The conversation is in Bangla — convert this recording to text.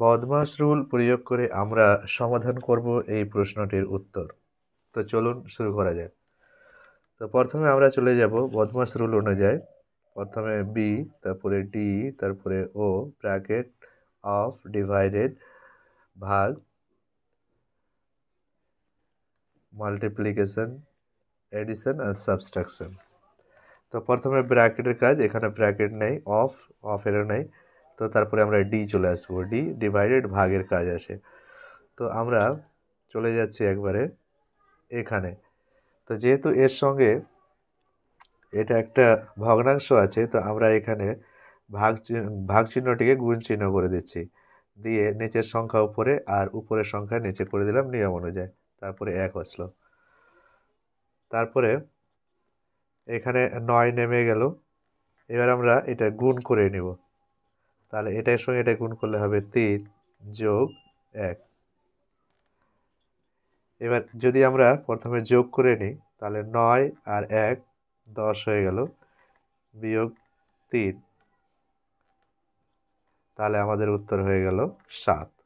বদমাস রুল প্রয়োগ করে আমরা সমাধান করব এই প্রশ্নটির উত্তর তো চলুন শুরু করা যাক তো প্রথমে আমরা চলে যাব বদমাস রুল অনুযায়ী প্রথমে বি তারপরে ডি তারপরে ও ব্র্যাকেট অফ ডিভাইডেড ভাগ মাল্টিপ্লিকেশন এডিশন আর সাবস্ট্রাকশন তো প্রথমে ব্র্যাকেটের কাজ এখানে ব্র্যাকেট নেই অফ অফেরও নেই তো তারপরে আমরা ডি চলে আসবো ডি ডিভাইডেড ভাগের কাজ আছে তো আমরা চলে যাচ্ছি একবারে এখানে তো যেহেতু এর সঙ্গে এটা একটা ভগ্নাংশ আছে তো আমরা এখানে ভাগ ভাগ চিহ্নটিকে গুণ চিহ্ন করে দিচ্ছি দিয়ে নিচের সংখ্যা উপরে আর উপরের সংখ্যা নিচে করে দিলাম নিয়ম অনুযায়ী তারপরে এক আসলো তারপরে এখানে নয় নেমে গেল এবার আমরা এটা গুণ করে নেব তাহলে এটার সঙ্গে এটা গুণ করলে হবে তিন যোগ এক এবার যদি আমরা প্রথমে যোগ করে নিই তাহলে নয় আর এক দশ হয়ে গেল বিয়োগ তিন তাহলে আমাদের উত্তর হয়ে গেল সাত